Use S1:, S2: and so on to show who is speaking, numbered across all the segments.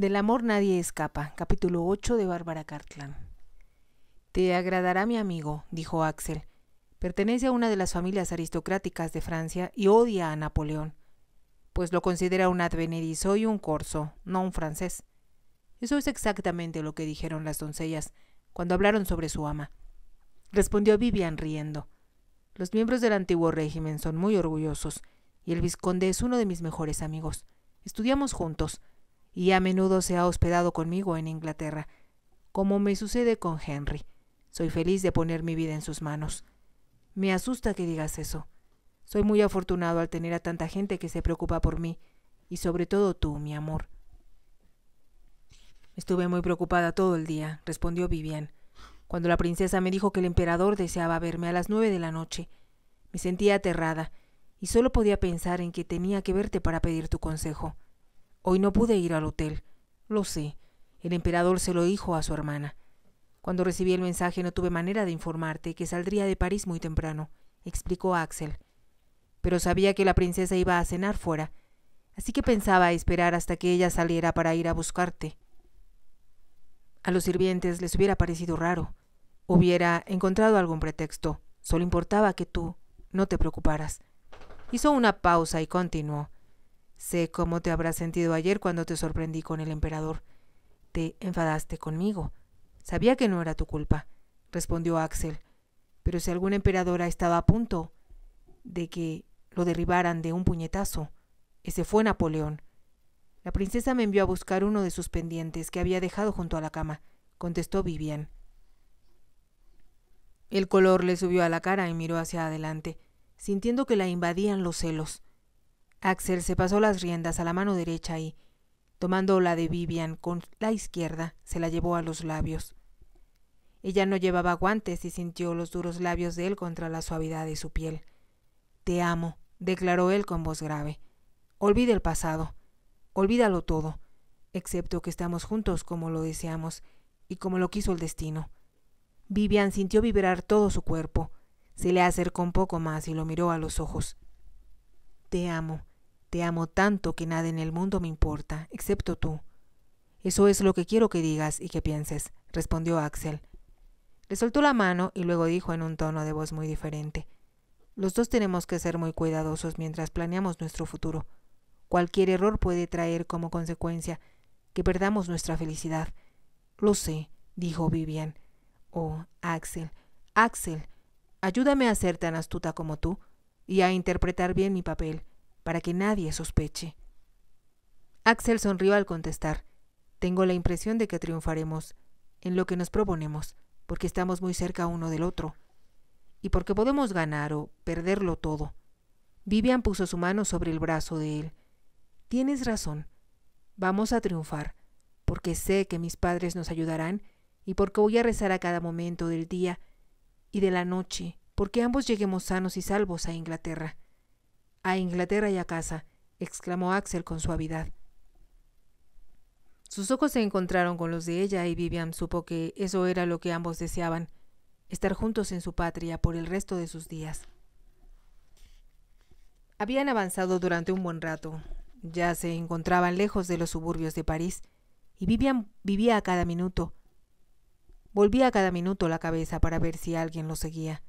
S1: Del amor nadie escapa. Capítulo 8 de Bárbara Cartland. Te agradará mi amigo, dijo Axel. Pertenece a una de las familias aristocráticas de Francia y odia a Napoleón, pues lo considera un advenedizo y un corso, no un francés. Eso es exactamente lo que dijeron las doncellas cuando hablaron sobre su ama. Respondió Vivian riendo. Los miembros del antiguo régimen son muy orgullosos, y el vizconde es uno de mis mejores amigos. Estudiamos juntos, y a menudo se ha hospedado conmigo en Inglaterra, como me sucede con Henry. Soy feliz de poner mi vida en sus manos. Me asusta que digas eso. Soy muy afortunado al tener a tanta gente que se preocupa por mí, y sobre todo tú, mi amor. Estuve muy preocupada todo el día, respondió Vivian, cuando la princesa me dijo que el emperador deseaba verme a las nueve de la noche. Me sentía aterrada, y solo podía pensar en que tenía que verte para pedir tu consejo. Hoy no pude ir al hotel. Lo sé. El emperador se lo dijo a su hermana. Cuando recibí el mensaje no tuve manera de informarte que saldría de París muy temprano, explicó Axel. Pero sabía que la princesa iba a cenar fuera, así que pensaba esperar hasta que ella saliera para ir a buscarte. A los sirvientes les hubiera parecido raro. Hubiera encontrado algún pretexto. Solo importaba que tú no te preocuparas. Hizo una pausa y continuó. Sé cómo te habrás sentido ayer cuando te sorprendí con el emperador. Te enfadaste conmigo. Sabía que no era tu culpa, respondió Axel. Pero si algún emperador ha estado a punto de que lo derribaran de un puñetazo, ese fue Napoleón. La princesa me envió a buscar uno de sus pendientes que había dejado junto a la cama, contestó Vivian. El color le subió a la cara y miró hacia adelante, sintiendo que la invadían los celos. Axel se pasó las riendas a la mano derecha y, tomando la de Vivian con la izquierda, se la llevó a los labios. Ella no llevaba guantes y sintió los duros labios de él contra la suavidad de su piel. Te amo, declaró él con voz grave. Olvida el pasado, olvídalo todo, excepto que estamos juntos como lo deseamos y como lo quiso el destino. Vivian sintió vibrar todo su cuerpo, se le acercó un poco más y lo miró a los ojos. Te amo, te amo tanto que nada en el mundo me importa, excepto tú. Eso es lo que quiero que digas y que pienses, respondió Axel. Le soltó la mano y luego dijo en un tono de voz muy diferente. Los dos tenemos que ser muy cuidadosos mientras planeamos nuestro futuro. Cualquier error puede traer como consecuencia que perdamos nuestra felicidad. Lo sé, dijo Vivian. Oh, Axel, Axel, ayúdame a ser tan astuta como tú y a interpretar bien mi papel para que nadie sospeche. Axel sonrió al contestar. Tengo la impresión de que triunfaremos en lo que nos proponemos, porque estamos muy cerca uno del otro, y porque podemos ganar o perderlo todo. Vivian puso su mano sobre el brazo de él. Tienes razón. Vamos a triunfar, porque sé que mis padres nos ayudarán y porque voy a rezar a cada momento del día y de la noche, porque ambos lleguemos sanos y salvos a Inglaterra. A Inglaterra y a casa, exclamó Axel con suavidad. Sus ojos se encontraron con los de ella y Vivian supo que eso era lo que ambos deseaban, estar juntos en su patria por el resto de sus días. Habían avanzado durante un buen rato, ya se encontraban lejos de los suburbios de París, y Vivian vivía a cada minuto. Volvía a cada minuto la cabeza para ver si alguien lo seguía.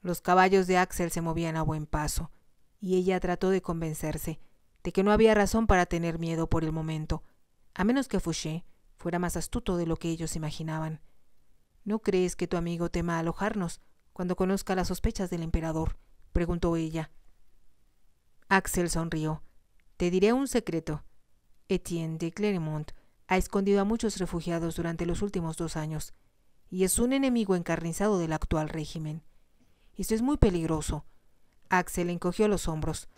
S1: Los caballos de Axel se movían a buen paso y ella trató de convencerse de que no había razón para tener miedo por el momento, a menos que Fouché fuera más astuto de lo que ellos imaginaban. ¿No crees que tu amigo tema alojarnos cuando conozca las sospechas del emperador? preguntó ella. Axel sonrió. Te diré un secreto. Etienne de Clermont ha escondido a muchos refugiados durante los últimos dos años, y es un enemigo encarnizado del actual régimen. Esto es muy peligroso, Axel encogió los hombros.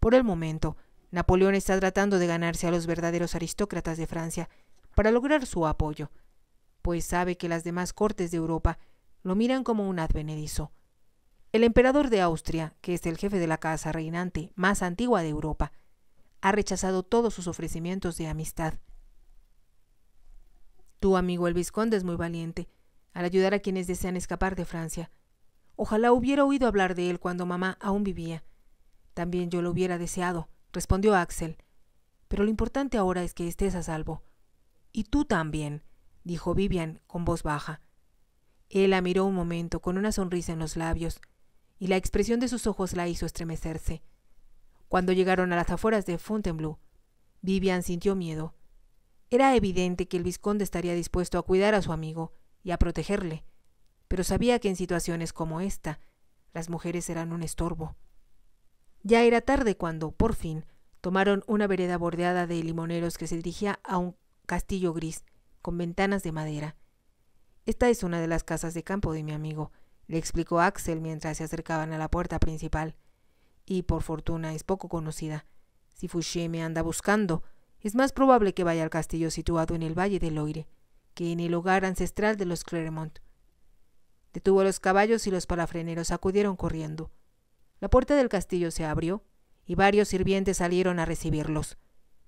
S1: Por el momento, Napoleón está tratando de ganarse a los verdaderos aristócratas de Francia para lograr su apoyo, pues sabe que las demás cortes de Europa lo miran como un advenedizo. El emperador de Austria, que es el jefe de la casa reinante más antigua de Europa, ha rechazado todos sus ofrecimientos de amistad. Tu amigo el Visconde es muy valiente al ayudar a quienes desean escapar de Francia. Ojalá hubiera oído hablar de él cuando mamá aún vivía. También yo lo hubiera deseado, respondió Axel. Pero lo importante ahora es que estés a salvo. Y tú también, dijo Vivian con voz baja. Él la miró un momento con una sonrisa en los labios, y la expresión de sus ojos la hizo estremecerse. Cuando llegaron a las afueras de Fontainebleau, Vivian sintió miedo. Era evidente que el vizconde estaría dispuesto a cuidar a su amigo y a protegerle pero sabía que en situaciones como esta las mujeres eran un estorbo. Ya era tarde cuando, por fin, tomaron una vereda bordeada de limoneros que se dirigía a un castillo gris, con ventanas de madera. Esta es una de las casas de campo de mi amigo, le explicó Axel mientras se acercaban a la puerta principal. Y por fortuna es poco conocida. Si Fouché me anda buscando, es más probable que vaya al castillo situado en el valle del Loire, que en el hogar ancestral de los Clermont. Detuvo los caballos y los palafreneros acudieron corriendo. La puerta del castillo se abrió y varios sirvientes salieron a recibirlos.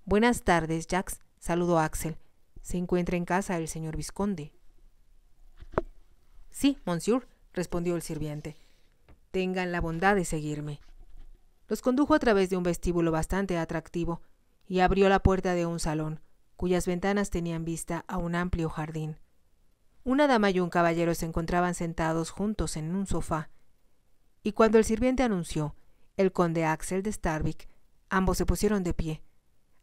S1: Buenas tardes, Jax, saludó Axel. ¿Se encuentra en casa el señor Visconde? Sí, monsieur, respondió el sirviente. Tengan la bondad de seguirme. Los condujo a través de un vestíbulo bastante atractivo y abrió la puerta de un salón, cuyas ventanas tenían vista a un amplio jardín. Una dama y un caballero se encontraban sentados juntos en un sofá, y cuando el sirviente anunció el conde Axel de Starvik, ambos se pusieron de pie.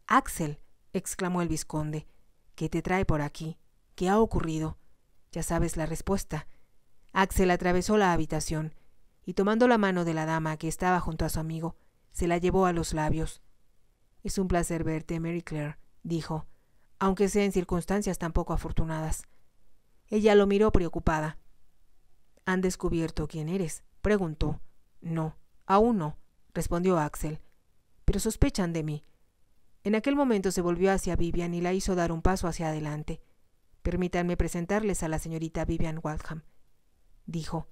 S1: Axel, exclamó el vizconde, ¿qué te trae por aquí? ¿Qué ha ocurrido? Ya sabes la respuesta. Axel atravesó la habitación y tomando la mano de la dama que estaba junto a su amigo, se la llevó a los labios. Es un placer verte, Mary Claire, dijo, aunque sea en circunstancias tan poco afortunadas. Ella lo miró preocupada. ¿Han descubierto quién eres? preguntó. No, aún no, respondió Axel. Pero sospechan de mí. En aquel momento se volvió hacia Vivian y la hizo dar un paso hacia adelante. Permítanme presentarles a la señorita Vivian Waltham, dijo.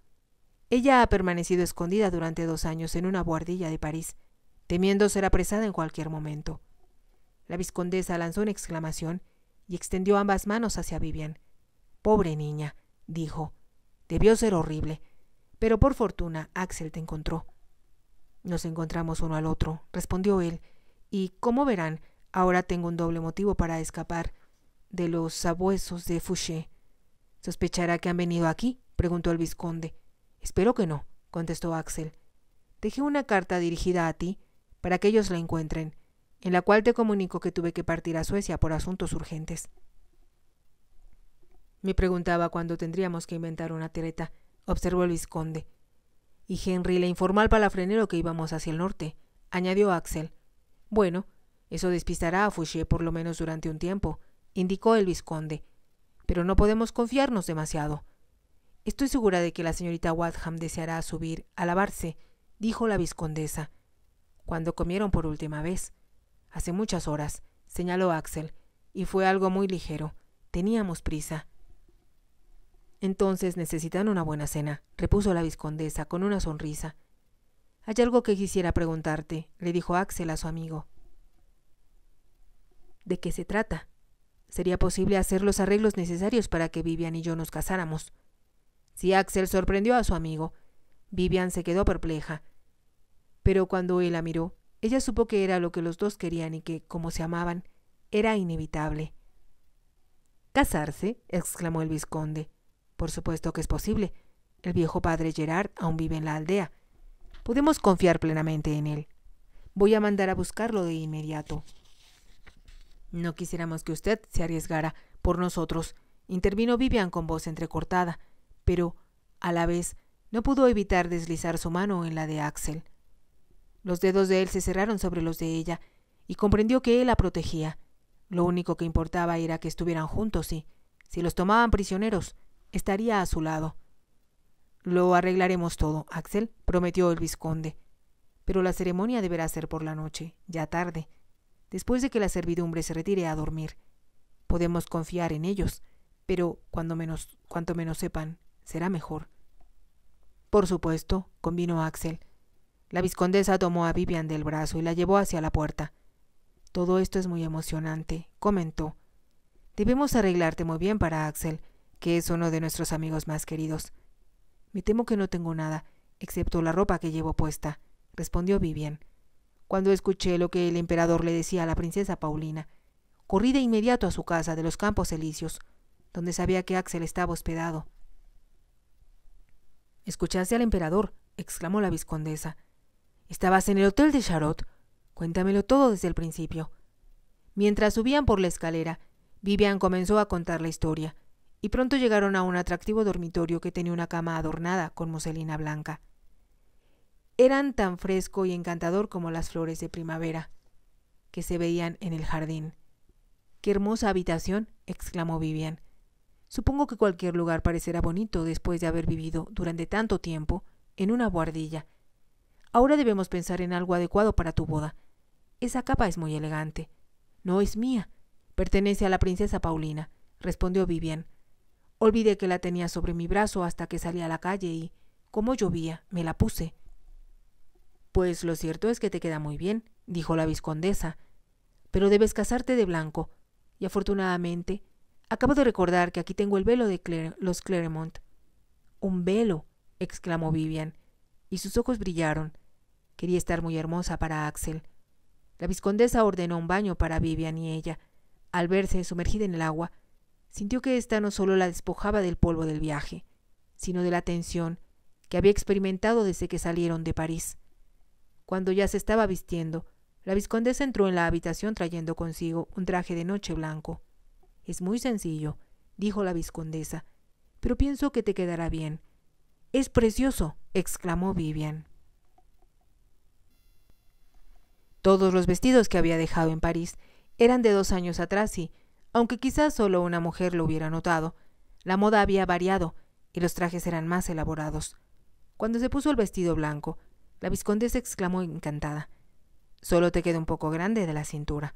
S1: Ella ha permanecido escondida durante dos años en una buhardilla de París, temiendo ser apresada en cualquier momento. La viscondesa lanzó una exclamación y extendió ambas manos hacia Vivian. Pobre niña, dijo. Debió ser horrible. Pero por fortuna Axel te encontró. Nos encontramos uno al otro, respondió él, y, como verán, ahora tengo un doble motivo para escapar de los sabuesos de Fouché. ¿Sospechará que han venido aquí? preguntó el vizconde. Espero que no, contestó Axel. Dejé una carta dirigida a ti, para que ellos la encuentren, en la cual te comunico que tuve que partir a Suecia por asuntos urgentes. Me preguntaba cuándo tendríamos que inventar una tereta, observó el vizconde. Y Henry le informó al palafrenero que íbamos hacia el norte, añadió Axel. Bueno, eso despistará a Fouché por lo menos durante un tiempo, indicó el vizconde. Pero no podemos confiarnos demasiado. Estoy segura de que la señorita Wadham deseará subir a lavarse, dijo la vizcondesa. Cuando comieron por última vez. Hace muchas horas, señaló Axel, y fue algo muy ligero. Teníamos prisa. Entonces necesitan una buena cena, repuso la viscondesa con una sonrisa. Hay algo que quisiera preguntarte, le dijo Axel a su amigo. ¿De qué se trata? Sería posible hacer los arreglos necesarios para que Vivian y yo nos casáramos. Si Axel sorprendió a su amigo, Vivian se quedó perpleja. Pero cuando él la miró, ella supo que era lo que los dos querían y que, como se amaban, era inevitable. ¿Casarse? exclamó el visconde. Por supuesto que es posible. El viejo padre Gerard aún vive en la aldea. Podemos confiar plenamente en él. Voy a mandar a buscarlo de inmediato. No quisiéramos que usted se arriesgara por nosotros, intervino Vivian con voz entrecortada, pero, a la vez, no pudo evitar deslizar su mano en la de Axel. Los dedos de él se cerraron sobre los de ella, y comprendió que él la protegía. Lo único que importaba era que estuvieran juntos y, si los tomaban prisioneros, Estaría a su lado. Lo arreglaremos todo, Axel, prometió el vizconde. Pero la ceremonia deberá ser por la noche, ya tarde, después de que la servidumbre se retire a dormir. Podemos confiar en ellos, pero cuando menos, cuanto menos sepan, será mejor. Por supuesto, convino Axel. La vizcondesa tomó a Vivian del brazo y la llevó hacia la puerta. Todo esto es muy emocionante, comentó. Debemos arreglarte muy bien para Axel que es uno de nuestros amigos más queridos. Me temo que no tengo nada, excepto la ropa que llevo puesta, respondió Vivian. Cuando escuché lo que el emperador le decía a la princesa Paulina, corrí de inmediato a su casa de los Campos Elíseos, donde sabía que Axel estaba hospedado. Escuchaste al emperador, exclamó la viscondesa. Estabas en el hotel de Charot. Cuéntamelo todo desde el principio. Mientras subían por la escalera, Vivian comenzó a contar la historia y pronto llegaron a un atractivo dormitorio que tenía una cama adornada con muselina blanca. Eran tan fresco y encantador como las flores de primavera que se veían en el jardín. ¡Qué hermosa habitación! exclamó Vivian. Supongo que cualquier lugar parecerá bonito después de haber vivido durante tanto tiempo en una buhardilla. Ahora debemos pensar en algo adecuado para tu boda. Esa capa es muy elegante. No es mía. Pertenece a la princesa Paulina, respondió Vivian, Olvidé que la tenía sobre mi brazo hasta que salí a la calle y, como llovía, me la puse. Pues lo cierto es que te queda muy bien, dijo la viscondesa, pero debes casarte de blanco. Y afortunadamente, acabo de recordar que aquí tengo el velo de los Claremont. Un velo, exclamó Vivian, y sus ojos brillaron. Quería estar muy hermosa para Axel. La viscondesa ordenó un baño para Vivian y ella. Al verse sumergida en el agua, Sintió que ésta no solo la despojaba del polvo del viaje, sino de la tensión que había experimentado desde que salieron de París. Cuando ya se estaba vistiendo, la viscondesa entró en la habitación trayendo consigo un traje de noche blanco. Es muy sencillo, dijo la viscondesa, pero pienso que te quedará bien. Es precioso, exclamó Vivian. Todos los vestidos que había dejado en París eran de dos años atrás y, aunque quizás solo una mujer lo hubiera notado, la moda había variado y los trajes eran más elaborados. Cuando se puso el vestido blanco, la viscondesa exclamó encantada. Solo te queda un poco grande de la cintura.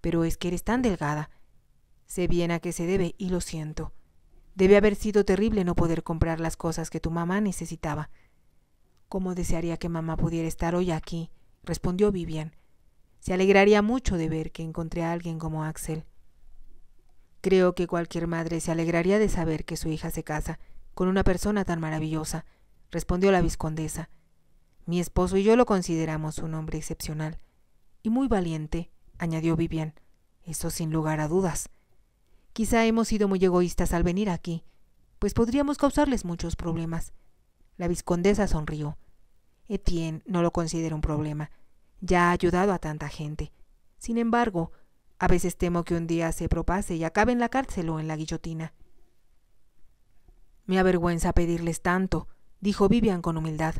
S1: Pero es que eres tan delgada. Sé bien a qué se debe y lo siento. Debe haber sido terrible no poder comprar las cosas que tu mamá necesitaba. Cómo desearía que mamá pudiera estar hoy aquí, respondió Vivian. Se alegraría mucho de ver que encontré a alguien como Axel. Creo que cualquier madre se alegraría de saber que su hija se casa con una persona tan maravillosa, respondió la viscondesa. Mi esposo y yo lo consideramos un hombre excepcional y muy valiente, añadió Vivian. Eso sin lugar a dudas. Quizá hemos sido muy egoístas al venir aquí, pues podríamos causarles muchos problemas. La viscondesa sonrió. Etienne no lo considera un problema. Ya ha ayudado a tanta gente. Sin embargo, a veces temo que un día se propase y acabe en la cárcel o en la guillotina. Me avergüenza pedirles tanto, dijo Vivian con humildad.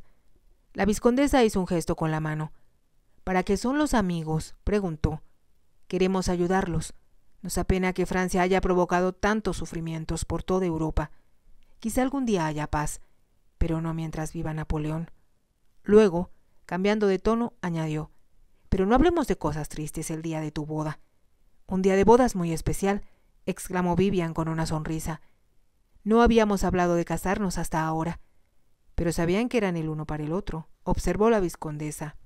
S1: La viscondesa hizo un gesto con la mano. ¿Para qué son los amigos? preguntó. Queremos ayudarlos. Nos apena que Francia haya provocado tantos sufrimientos por toda Europa. Quizá algún día haya paz, pero no mientras viva Napoleón. Luego, cambiando de tono, añadió Pero no hablemos de cosas tristes el día de tu boda. Un día de bodas muy especial, exclamó Vivian con una sonrisa. No habíamos hablado de casarnos hasta ahora, pero sabían que eran el uno para el otro, observó la vizcondesa.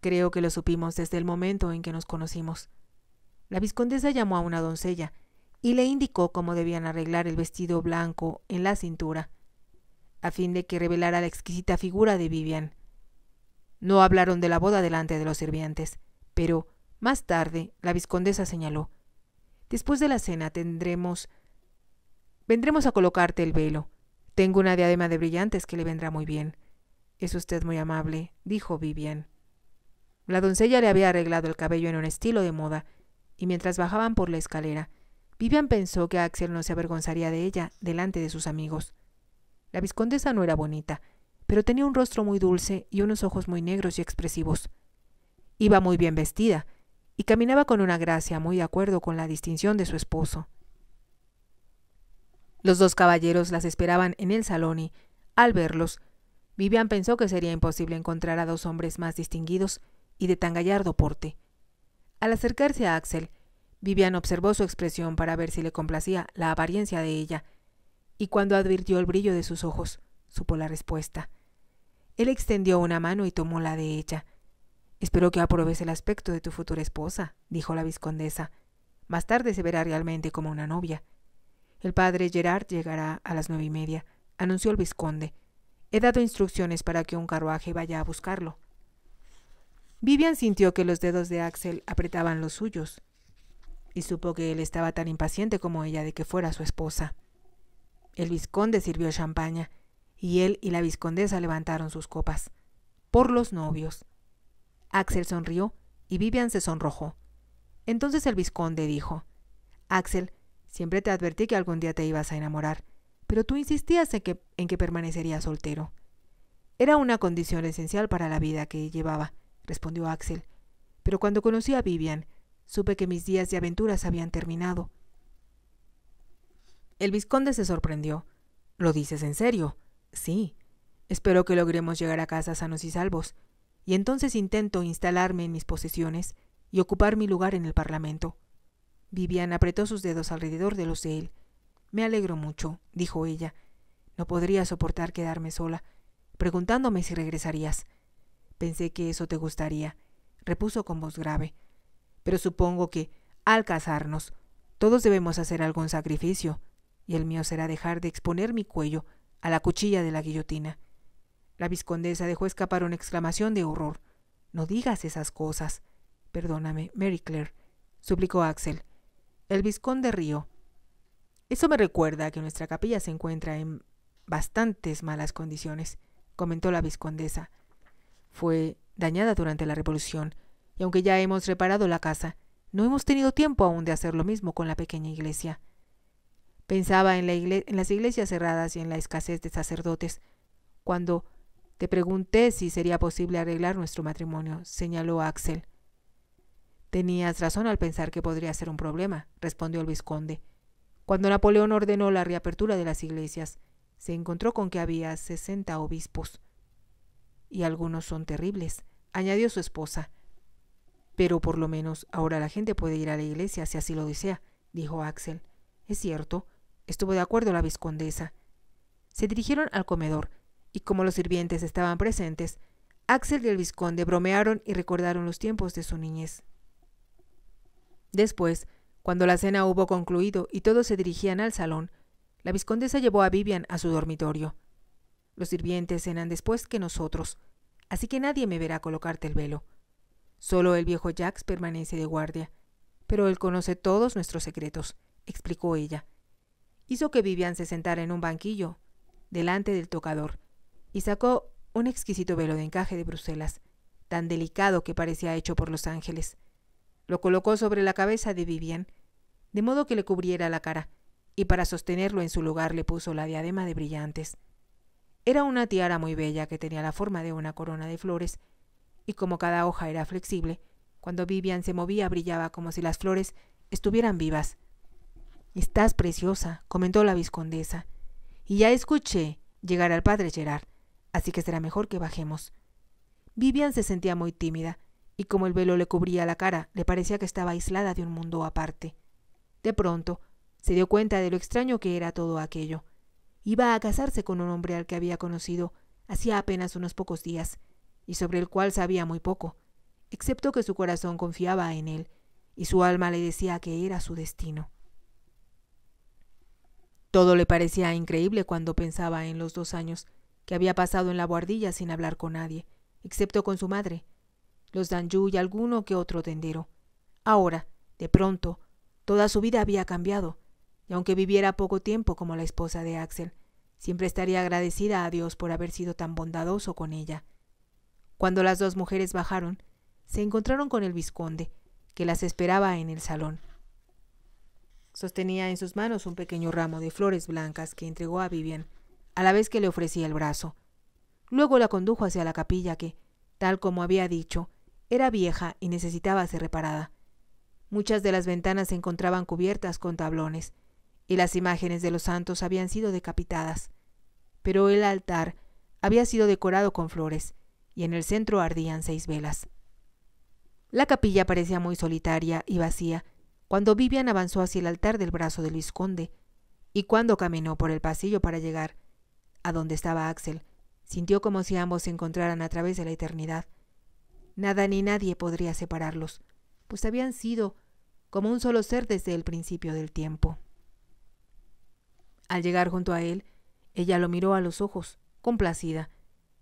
S1: Creo que lo supimos desde el momento en que nos conocimos. La vizcondesa llamó a una doncella y le indicó cómo debían arreglar el vestido blanco en la cintura, a fin de que revelara la exquisita figura de Vivian. No hablaron de la boda delante de los sirvientes, pero más tarde, la vizcondesa señaló, Después de la cena tendremos... Vendremos a colocarte el velo. Tengo una diadema de brillantes que le vendrá muy bien. Es usted muy amable, dijo Vivian. La doncella le había arreglado el cabello en un estilo de moda, y mientras bajaban por la escalera, Vivian pensó que Axel no se avergonzaría de ella delante de sus amigos. La viscondesa no era bonita, pero tenía un rostro muy dulce y unos ojos muy negros y expresivos. Iba muy bien vestida, y caminaba con una gracia muy de acuerdo con la distinción de su esposo. Los dos caballeros las esperaban en el salón y, al verlos, Vivian pensó que sería imposible encontrar a dos hombres más distinguidos y de tan gallardo porte. Al acercarse a Axel, Vivian observó su expresión para ver si le complacía la apariencia de ella, y cuando advirtió el brillo de sus ojos, supo la respuesta. Él extendió una mano y tomó la de ella. Espero que apruebes el aspecto de tu futura esposa, dijo la vizcondesa. Más tarde se verá realmente como una novia. El padre Gerard llegará a las nueve y media, anunció el visconde. He dado instrucciones para que un carruaje vaya a buscarlo. Vivian sintió que los dedos de Axel apretaban los suyos, y supo que él estaba tan impaciente como ella de que fuera su esposa. El visconde sirvió champaña, y él y la vizcondesa levantaron sus copas. Por los novios. Axel sonrió y Vivian se sonrojó. Entonces el visconde dijo, Axel, siempre te advertí que algún día te ibas a enamorar, pero tú insistías en que, en permanecerías soltero. Era una condición esencial para la vida que llevaba, respondió Axel. Pero cuando conocí a Vivian, supe que mis días de aventuras habían terminado. El visconde se sorprendió. ¿Lo dices en serio? Sí. Espero que logremos llegar a casa sanos y salvos y entonces intento instalarme en mis posesiones y ocupar mi lugar en el Parlamento. Vivian apretó sus dedos alrededor de los de él. Me alegro mucho, dijo ella. No podría soportar quedarme sola, preguntándome si regresarías. Pensé que eso te gustaría, repuso con voz grave. Pero supongo que, al casarnos, todos debemos hacer algún sacrificio, y el mío será dejar de exponer mi cuello a la cuchilla de la guillotina. La vizcondesa dejó escapar una exclamación de horror. No digas esas cosas. Perdóname, Mary Claire, suplicó Axel. El vizconde río. Eso me recuerda que nuestra capilla se encuentra en bastantes malas condiciones, comentó la vizcondesa. Fue dañada durante la Revolución, y aunque ya hemos reparado la casa, no hemos tenido tiempo aún de hacer lo mismo con la pequeña iglesia. Pensaba en las iglesias cerradas y en la escasez de sacerdotes, cuando te pregunté si sería posible arreglar nuestro matrimonio, señaló Axel. Tenías razón al pensar que podría ser un problema, respondió el vizconde. Cuando Napoleón ordenó la reapertura de las iglesias, se encontró con que había sesenta obispos. Y algunos son terribles, añadió su esposa. Pero por lo menos ahora la gente puede ir a la iglesia si así lo desea, dijo Axel. Es cierto, estuvo de acuerdo la vizcondesa. Se dirigieron al comedor, y como los sirvientes estaban presentes, Axel y el visconde bromearon y recordaron los tiempos de su niñez. Después, cuando la cena hubo concluido y todos se dirigían al salón, la viscondesa llevó a Vivian a su dormitorio. Los sirvientes cenan después que nosotros, así que nadie me verá colocarte el velo. Solo el viejo Jax permanece de guardia, pero él conoce todos nuestros secretos, explicó ella. Hizo que Vivian se sentara en un banquillo, delante del tocador, y sacó un exquisito velo de encaje de Bruselas, tan delicado que parecía hecho por los ángeles. Lo colocó sobre la cabeza de Vivian, de modo que le cubriera la cara, y para sostenerlo en su lugar le puso la diadema de brillantes. Era una tiara muy bella que tenía la forma de una corona de flores, y como cada hoja era flexible, cuando Vivian se movía brillaba como si las flores estuvieran vivas. Estás preciosa, comentó la viscondesa. Y ya escuché llegar al padre Gerard así que será mejor que bajemos. Vivian se sentía muy tímida, y como el velo le cubría la cara, le parecía que estaba aislada de un mundo aparte. De pronto, se dio cuenta de lo extraño que era todo aquello. Iba a casarse con un hombre al que había conocido hacía apenas unos pocos días, y sobre el cual sabía muy poco, excepto que su corazón confiaba en él, y su alma le decía que era su destino. Todo le parecía increíble cuando pensaba en los dos años que había pasado en la guardilla sin hablar con nadie, excepto con su madre, los Danju y alguno que otro tendero. Ahora, de pronto, toda su vida había cambiado, y aunque viviera poco tiempo como la esposa de Axel, siempre estaría agradecida a Dios por haber sido tan bondadoso con ella. Cuando las dos mujeres bajaron, se encontraron con el vizconde, que las esperaba en el salón. Sostenía en sus manos un pequeño ramo de flores blancas que entregó a Vivian a la vez que le ofrecía el brazo. Luego la condujo hacia la capilla que, tal como había dicho, era vieja y necesitaba ser reparada. Muchas de las ventanas se encontraban cubiertas con tablones, y las imágenes de los santos habían sido decapitadas. Pero el altar había sido decorado con flores, y en el centro ardían seis velas. La capilla parecía muy solitaria y vacía cuando Vivian avanzó hacia el altar del brazo del vizconde, y cuando caminó por el pasillo para llegar a donde estaba Axel. Sintió como si ambos se encontraran a través de la eternidad. Nada ni nadie podría separarlos, pues habían sido como un solo ser desde el principio del tiempo. Al llegar junto a él, ella lo miró a los ojos, complacida.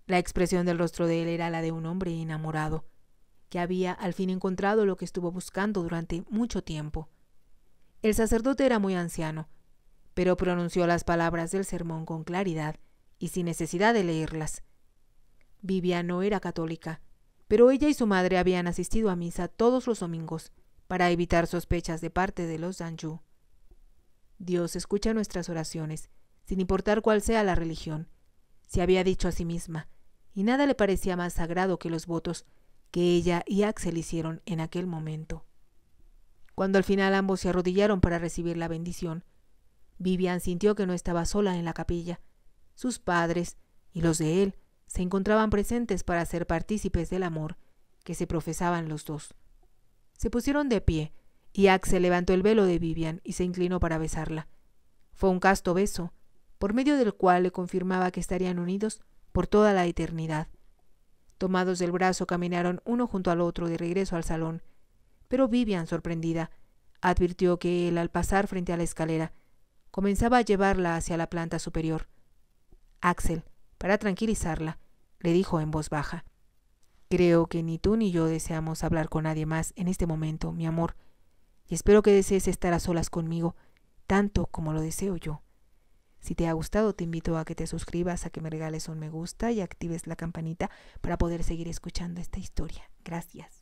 S1: La expresión del rostro de él era la de un hombre enamorado, que había al fin encontrado lo que estuvo buscando durante mucho tiempo. El sacerdote era muy anciano, pero pronunció las palabras del sermón con claridad y sin necesidad de leerlas. Vivian no era católica, pero ella y su madre habían asistido a misa todos los domingos para evitar sospechas de parte de los Anjou. Dios escucha nuestras oraciones, sin importar cuál sea la religión. Se había dicho a sí misma, y nada le parecía más sagrado que los votos que ella y Axel hicieron en aquel momento. Cuando al final ambos se arrodillaron para recibir la bendición, Vivian sintió que no estaba sola en la capilla, sus padres y los de él se encontraban presentes para ser partícipes del amor que se profesaban los dos. Se pusieron de pie, y Axel levantó el velo de Vivian y se inclinó para besarla. Fue un casto beso, por medio del cual le confirmaba que estarían unidos por toda la eternidad. Tomados del brazo caminaron uno junto al otro de regreso al salón, pero Vivian, sorprendida, advirtió que él, al pasar frente a la escalera, comenzaba a llevarla hacia la planta superior. Axel, para tranquilizarla, le dijo en voz baja. Creo que ni tú ni yo deseamos hablar con nadie más en este momento, mi amor, y espero que desees estar a solas conmigo, tanto como lo deseo yo. Si te ha gustado, te invito a que te suscribas, a que me regales un me gusta y actives la campanita para poder seguir escuchando esta historia. Gracias.